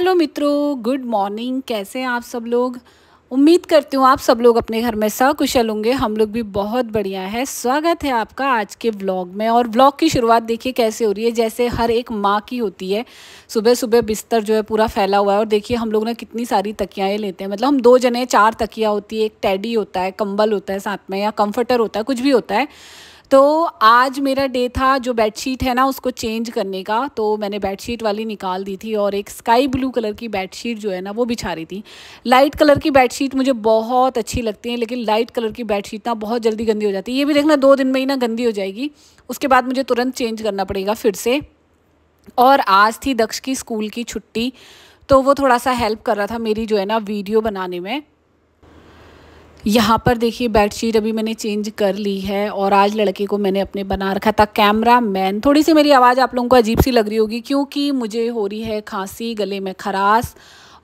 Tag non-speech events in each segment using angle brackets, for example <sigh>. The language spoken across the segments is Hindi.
हेलो मित्रों गुड मॉर्निंग कैसे हैं आप सब लोग उम्मीद करती हूँ आप सब लोग अपने घर में सकुशल होंगे हम लोग भी बहुत बढ़िया है स्वागत है आपका आज के व्लॉग में और व्लॉग की शुरुआत देखिए कैसे हो रही है जैसे हर एक माँ की होती है सुबह सुबह बिस्तर जो है पूरा फैला हुआ है और देखिए हम लोग ना कितनी सारी तकियाएँ लेते हैं मतलब हम दो जने चार तकिया होती है एक टैडी होता है कंबल होता है साथ में या कम्फर्टर होता है कुछ भी होता है तो आज मेरा डे था जो बेडशीट है ना उसको चेंज करने का तो मैंने बेडशीट वाली निकाल दी थी और एक स्काई ब्लू कलर की बेडशीट जो है ना वो बिछा रही थी लाइट कलर की बेडशीट मुझे बहुत अच्छी लगती है लेकिन लाइट कलर की बेडशीट ना बहुत जल्दी गंदी हो जाती है ये भी देखना दो दिन में ही ना गंदी हो जाएगी उसके बाद मुझे तुरंत चेंज करना पड़ेगा फिर से और आज थी दक्ष की स्कूल की छुट्टी तो वो थोड़ा सा हेल्प कर रहा था मेरी जो है ना वीडियो बनाने में यहाँ पर देखिए बेडशीट अभी मैंने चेंज कर ली है और आज लड़के को मैंने अपने बना रखा था कैमरा मैन थोड़ी सी मेरी आवाज़ आप लोगों को अजीब सी लग रही होगी क्योंकि मुझे हो रही है खांसी गले में खराश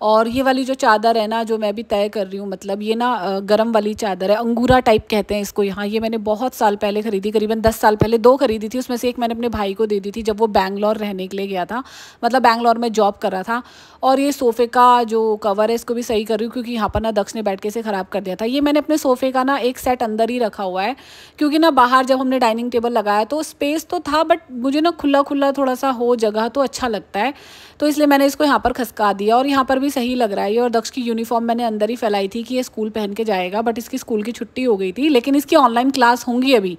और ये वाली जो चादर है ना जो मैं भी तय कर रही हूँ मतलब ये ना गर्म वाली चादर है अंगूरा टाइप कहते हैं इसको यहाँ ये मैंने बहुत साल पहले ख़रीदी करीबन दस साल पहले दो खरीदी थी उसमें से एक मैंने अपने भाई को दे दी थी जब वो बैंगलोर रहने के लिए गया था मतलब बैंगलोर में जॉब कर रहा था और ये सोफ़े का जो कवर है इसको भी सही कर रही हूँ क्योंकि यहाँ पर ना दक्ष ने बैठ के इसे ख़राब कर दिया था ये मैंने अपने सोफ़े का ना एक सेट अंदर ही रखा हुआ है क्योंकि ना बाहर जब हमने डाइनिंग टेबल लगाया तो स्पेस तो था बट मुझे ना खुला खुला थोड़ा सा हो जगह तो अच्छा लगता है तो इसलिए मैंने इसको यहाँ पर खसका दिया और यहाँ पर भी भी सही लग रहा है और दक्ष की यूनिफॉर्म मैंने अंदर ही फैलाई थी कि ये स्कूल पहन के जाएगा बट इसकी स्कूल की छुट्टी हो गई थी लेकिन इसकी ऑनलाइन क्लास होंगी अभी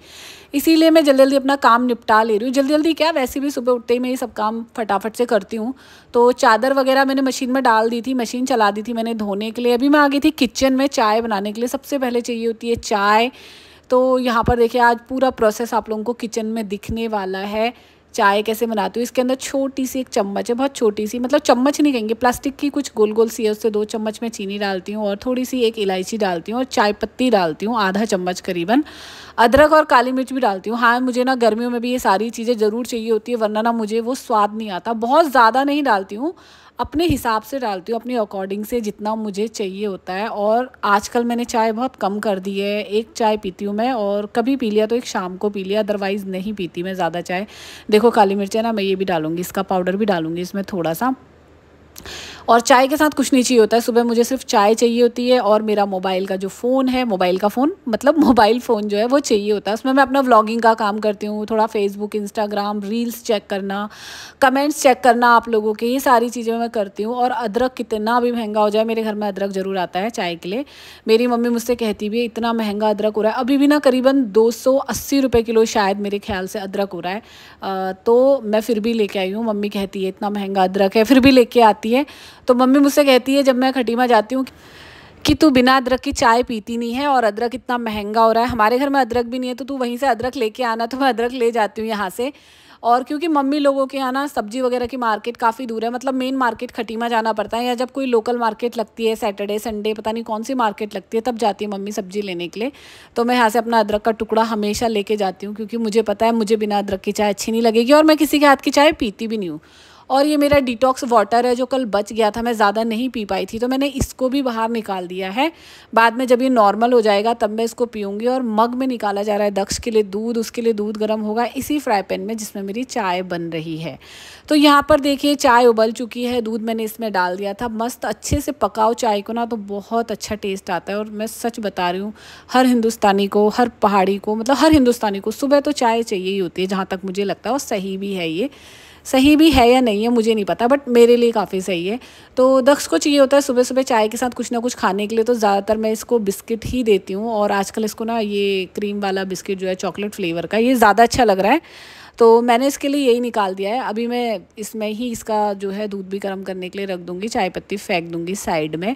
इसीलिए मैं जल्दी जल्दी अपना काम निपटा ले रही हूँ जल्दी जल्दी क्या वैसे भी सुबह उठते ही मैं ये सब काम फटाफट से करती हूँ तो चादर वगैरह मैंने मशीन में डाल दी थी मशीन चला दी थी मैंने धोने के लिए अभी मैं आ गई थी किचन में चाय बनाने के लिए सबसे पहले चाहिए होती है चाय तो यहाँ पर देखिए आज पूरा प्रोसेस आप लोगों को किचन में दिखने वाला है चाय कैसे बनाती हूँ इसके अंदर छोटी सी एक चम्मच है बहुत छोटी सी मतलब चम्मच नहीं कहेंगे प्लास्टिक की कुछ गोल गोल सी है उससे दो चम्मच मैं चीनी डालती हूँ और थोड़ी सी एक इलायची डालती हूँ और चाय पत्ती डालती हूँ आधा चम्मच करीबन अदरक और काली मिर्च भी डालती हूँ हाँ मुझे ना गर्मियों में भी ये सारी चीज़ें ज़रूर चाहिए होती है वरना ना मुझे वो स्वाद नहीं आता बहुत ज़्यादा नहीं डालती हूँ अपने हिसाब से डालती हूँ अपने अकॉर्डिंग से जितना मुझे चाहिए होता है और आजकल मैंने चाय बहुत कम कर दी है एक चाय पीती हूँ मैं और कभी पी लिया तो एक शाम को पी लिया अदरवाइज़ नहीं पीती मैं ज़्यादा चाय देखो काली मिर्च है ना मैं ये भी डालूँगी इसका पाउडर भी डालूँगी इसमें थोड़ा सा और चाय के साथ कुछ नहीं चाहिए होता है सुबह मुझे सिर्फ चाय चाहिए होती है और मेरा मोबाइल का जो फ़ोन है मोबाइल का फ़ोन मतलब <laughs> मोबाइल फ़ोन जो है वो चाहिए होता है उसमें मैं अपना व्लॉगिंग का काम करती हूँ थोड़ा फेसबुक इंस्टाग्राम रील्स चेक करना कमेंट्स चेक करना आप लोगों के ये सारी चीज़ें मैं करती हूँ और अदरक कितना भी महंगा हो जाए मेरे घर में अदरक ज़रूर आता है चाय के लिए मेरी मम्मी मुझसे कहती भी है इतना महंगा अदरक हो रहा है अभी भी ना करीबन दो सौ किलो शायद मेरे ख्याल से अदरक हो रहा है तो मैं फिर भी लेके आई हूँ मम्मी कहती है इतना महंगा अदरक है फिर भी लेके आती जाती है तो मम्मी मुझसे कहती है जब मैं खटीमा जाती हूँ कि तू बिना अदरक की चाय पीती नहीं है और अदरक इतना महंगा हो रहा है हमारे घर में अदरक भी नहीं है तो तू वहीं से अदरक लेके आना तो मैं अदरक ले जाती हूँ यहाँ से और क्योंकि मम्मी लोगों के यहाँ ना सब्जी वगैरह की मार्केट काफ़ी दूर है मतलब मेन मार्केट खटीमा जाना पड़ता है या जब कोई लोकल मार्केट लगती है सैटरडे संडे पता नहीं कौन सी मार्केट लगती है तब जाती है मम्मी सब्जी लेने के लिए तो मैं यहाँ से अपना अदरक का टुकड़ा हमेशा लेके जाती हूँ क्योंकि मुझे पता है मुझे बिना अदरक की चाय अच्छी नहीं लगेगी और मैं किसी के हाथ की चाय पीती भी नहीं हूँ और ये मेरा डिटॉक्स वाटर है जो कल बच गया था मैं ज़्यादा नहीं पी पाई थी तो मैंने इसको भी बाहर निकाल दिया है बाद में जब ये नॉर्मल हो जाएगा तब मैं इसको पीऊँगी और मग में निकाला जा रहा है दक्ष के लिए दूध उसके लिए दूध गर्म होगा इसी फ्राई पैन में जिसमें मेरी चाय बन रही है तो यहाँ पर देखिए चाय उबल चुकी है दूध मैंने इसमें डाल दिया था मस्त अच्छे से पकाओ चाय को ना तो बहुत अच्छा टेस्ट आता है और मैं सच बता रही हूँ हर हिंदुस्तानी को हर पहाड़ी को मतलब हर हिंदुस्तानी को सुबह तो चाय चाहिए ही होती है जहाँ तक मुझे लगता है और सही भी है ये सही भी है या नहीं है मुझे नहीं पता बट मेरे लिए काफ़ी सही है तो दक्ष को चाहिए होता है सुबह सुबह चाय के साथ कुछ ना कुछ खाने के लिए तो ज़्यादातर मैं इसको बिस्किट ही देती हूँ और आजकल इसको ना ये क्रीम वाला बिस्किट जो है चॉकलेट फ्लेवर का ये ज़्यादा अच्छा लग रहा है तो मैंने इसके लिए यही निकाल दिया है अभी मैं इसमें ही इसका जो है दूध भी गर्म करने के लिए रख दूँगी चाय पत्ती फेंक दूँगी साइड में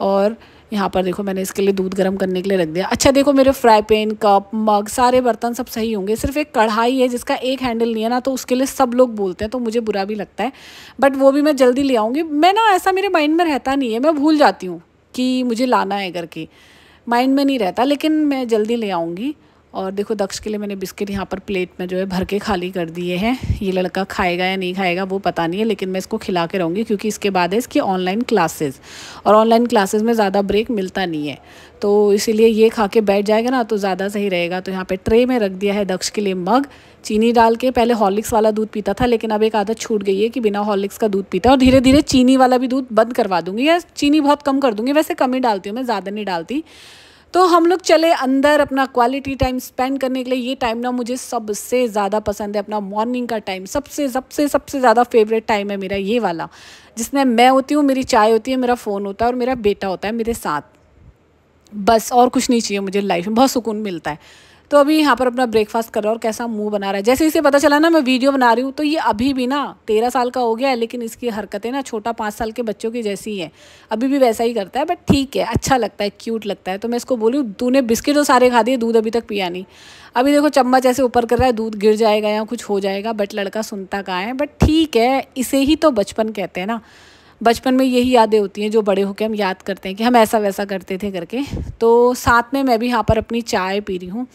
और यहाँ पर देखो मैंने इसके लिए दूध गर्म करने के लिए रख दिया अच्छा देखो मेरे फ्राई पैन कप मग सारे बर्तन सब सही होंगे सिर्फ एक कढ़ाई है जिसका एक हैंडल नहीं है ना तो उसके लिए सब लोग बोलते हैं तो मुझे बुरा भी लगता है बट वो भी मैं जल्दी ले आऊँगी मैं ना ऐसा मेरे माइंड में रहता नहीं है मैं भूल जाती हूँ कि मुझे लाना है करके माइंड में नहीं रहता लेकिन मैं जल्दी ले आऊँगी और देखो दक्ष के लिए मैंने बिस्किट यहाँ पर प्लेट में जो है भर के खाली कर दिए हैं ये लड़का खाएगा या नहीं खाएगा वो पता नहीं है लेकिन मैं इसको खिला के रहूँगी क्योंकि इसके बाद है इसकी ऑनलाइन क्लासेस और ऑनलाइन क्लासेस में ज़्यादा ब्रेक मिलता नहीं है तो इसीलिए ये खा के बैठ जाएगा ना तो ज़्यादा सही रहेगा तो यहाँ पर ट्रे में रख दिया है दक्ष के लिए मग चीनी डाल के पहले हॉलिक्स वाला दूध पीता था लेकिन अब एक आदत छूट गई है कि बिना हॉलिक्स का दूध पीता और धीरे धीरे चीनी वाला भी दूध बंद करवा दूँगी या चीनी बहुत कम कर दूँगी वैसे कम ही डालती हूँ मैं ज़्यादा नहीं डालती तो हम लोग चले अंदर अपना क्वालिटी टाइम स्पेंड करने के लिए ये टाइम ना मुझे सबसे ज़्यादा पसंद है अपना मॉर्निंग का टाइम सबसे सबसे सबसे ज़्यादा फेवरेट टाइम है मेरा ये वाला जिसमें मैं होती हूँ मेरी चाय होती है मेरा फ़ोन होता है और मेरा बेटा होता है मेरे साथ बस और कुछ नहीं चाहिए मुझे लाइफ में बहुत सुकून मिलता है तो अभी यहाँ पर अपना ब्रेकफास्ट कर रहा है और कैसा मुंह बना रहा है जैसे इसे पता चला ना मैं वीडियो बना रही हूँ तो ये अभी भी ना तेरह साल का हो गया है लेकिन इसकी हरकतें ना छोटा पाँच साल के बच्चों की जैसी है अभी भी वैसा ही करता है बट ठीक है अच्छा लगता है क्यूट लगता है तो मैं इसको बोली तूने बिस्किट तो सारे खा दिए दूध अभी तक पिया नहीं अभी देखो चम्मच ऐसे ऊपर कर रहा है दूध गिर जाएगा या कुछ हो जाएगा बट लड़का सुनता कहाँ है बट ठीक है इसे ही तो बचपन कहते हैं ना बचपन में यही यादें होती हैं जो बड़े होकर हम याद करते हैं कि हम ऐसा वैसा करते थे करके तो साथ में मैं भी यहाँ पर अपनी चाय पी रही हूँ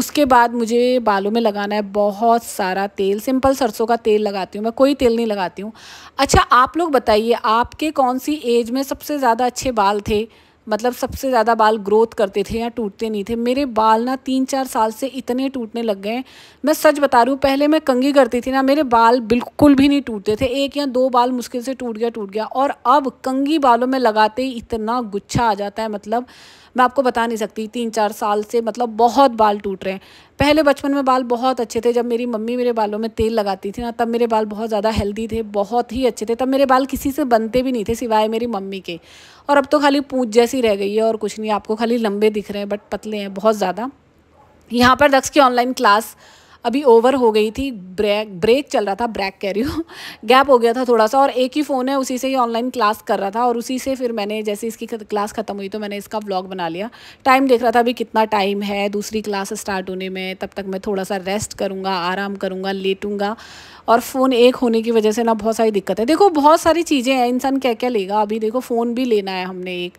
उसके बाद मुझे बालों में लगाना है बहुत सारा तेल सिंपल सरसों का तेल लगाती हूँ मैं कोई तेल नहीं लगाती हूँ अच्छा आप लोग बताइए आपके कौन सी एज में सबसे ज़्यादा अच्छे बाल थे मतलब सबसे ज़्यादा बाल ग्रोथ करते थे या टूटते नहीं थे मेरे बाल ना तीन चार साल से इतने टूटने लग गए मैं सच बता रही हूँ पहले मैं कंगी करती थी ना मेरे बाल बिल्कुल भी नहीं टूटते थे एक या दो बाल मुश्किल से टूट गया टूट गया और अब कंगी बालों में लगाते ही इतना गुच्छा आ जाता है मतलब मैं आपको बता नहीं सकती तीन चार साल से मतलब बहुत बाल टूट रहे हैं पहले बचपन में बाल बहुत अच्छे थे जब मेरी मम्मी मेरे बालों में तेल लगाती थी ना तब मेरे बाल बहुत ज़्यादा हेल्दी थे बहुत ही अच्छे थे तब मेरे बाल किसी से बनते भी नहीं थे सिवाय मेरी मम्मी के और अब तो खाली पूछ जैसी रह गई है और कुछ नहीं आपको खाली लंबे दिख रहे हैं बट पतले हैं बहुत ज़्यादा यहाँ पर रक्स की ऑनलाइन क्लास अभी ओवर हो गई थी ब्रेक ब्रेक चल रहा था ब्रेक कह रही हूँ गैप हो गया था थोड़ा सा और एक ही फ़ोन है उसी से ही ऑनलाइन क्लास कर रहा था और उसी से फिर मैंने जैसे इसकी क्लास ख़त्म हुई तो मैंने इसका व्लॉग बना लिया टाइम देख रहा था अभी कितना टाइम है दूसरी क्लास स्टार्ट होने में तब तक मैं थोड़ा सा रेस्ट करूँगा आराम करूँगा लेटूँगा और फ़ोन एक होने की वजह से ना बहुत सारी दिक्कत है देखो बहुत सारी चीज़ें हैं इंसान क्या क्या लेगा अभी देखो फ़ोन भी लेना है हमने एक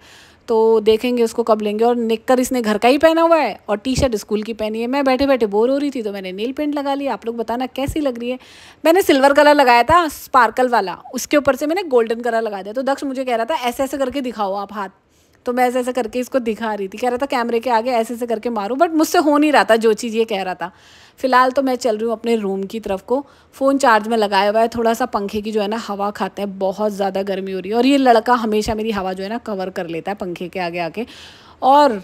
तो देखेंगे उसको कब लेंगे और निककर इसने घर का ही पहना हुआ है और टी शर्ट स्कूल की पहनी है मैं बैठे बैठे बोर हो रही थी तो मैंने नील पेंट लगा लिया आप लोग बताना कैसी लग रही है मैंने सिल्वर कलर लगाया था स्पार्कल वाला उसके ऊपर से मैंने गोल्डन कलर लगा दिया तो दक्ष मुझे कह रहा था ऐसे ऐसे करके दिखाओ आप हाथ तो मैं ऐसे ऐसे करके इसको दिखा रही थी कह रहा था कैमरे के आगे ऐसे ऐसे करके मारूँ बट मुझसे हो नहीं रहा था जो चीज़ ये कह रहा था फिलहाल तो मैं चल रही हूँ अपने रूम की तरफ को फ़ोन चार्ज में लगाया हुआ है थोड़ा सा पंखे की जो है ना हवा खाते हैं बहुत ज़्यादा गर्मी हो रही है और ये लड़का हमेशा मेरी हवा जो है ना कवर कर लेता है पंखे के आगे आके और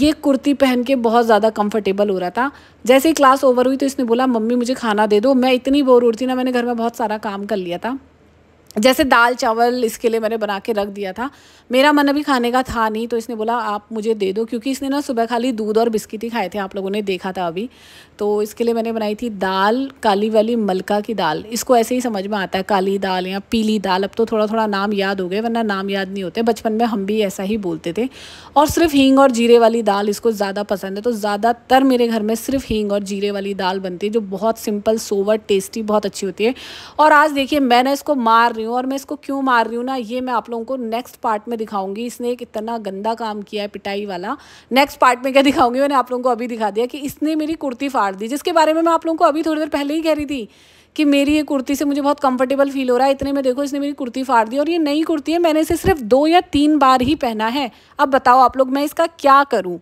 ये कुर्ती पहन के बहुत ज़्यादा कंफर्टेबल हो रहा था जैसे ही क्लास ओवर हुई तो इसने बोला मम्मी मुझे खाना दे दो मैं इतनी बोर उड़ती ना मैंने घर में बहुत सारा काम कर लिया था जैसे दाल चावल इसके लिए मैंने बना के रख दिया था मेरा मन अभी खाने का था नहीं तो इसने बोला आप मुझे दे दो क्योंकि इसने ना सुबह खाली दूध और बिस्किट ही खाए थे आप लोगों ने देखा था अभी तो इसके लिए मैंने बनाई थी दाल काली वाली मलका की दाल इसको ऐसे ही समझ में आता है काली दाल या पीली दाल अब तो थोड़ा थोड़ा नाम याद हो गए वरना नाम याद नहीं होते बचपन में हम भी ऐसा ही बोलते थे और सिर्फ हींग और जीरे वाली दाल इसको ज़्यादा पसंद है तो ज़्यादातर मेरे घर में सिर्फ हींग और जीरे वाली दाल बनती है जो बहुत सिंपल सोवर टेस्टी बहुत अच्छी होती है और आज देखिए मैंने इसको मार रही हूँ और मैं इसको क्यों मार रही हूँ ना ये मैं आप लोगों को नेक्स्ट पार्ट में दिखाऊंगी इसने एक इतना गंदा काम किया है पिटाई वाला नेक्स्ट पार्ट में क्या दिखाऊंगी मैंने आप लोगों को अभी दिखा दिया कि इसने मेरी कुर्ती फाड़ दी जिसके बारे में मैं आप लोगों को अभी थोड़ी देर पहले ही कह रही थी कि मेरी ये कुर्ती से मुझे बहुत कंफर्टेबल फील हो रहा है इतने में देखो इसने मेरी कुर्ती फाड़ दी और ये नई कुर्ती है मैंने इसे सिर्फ दो या तीन बार ही पहना है अब बताओ आप लोग मैं इसका क्या करूँ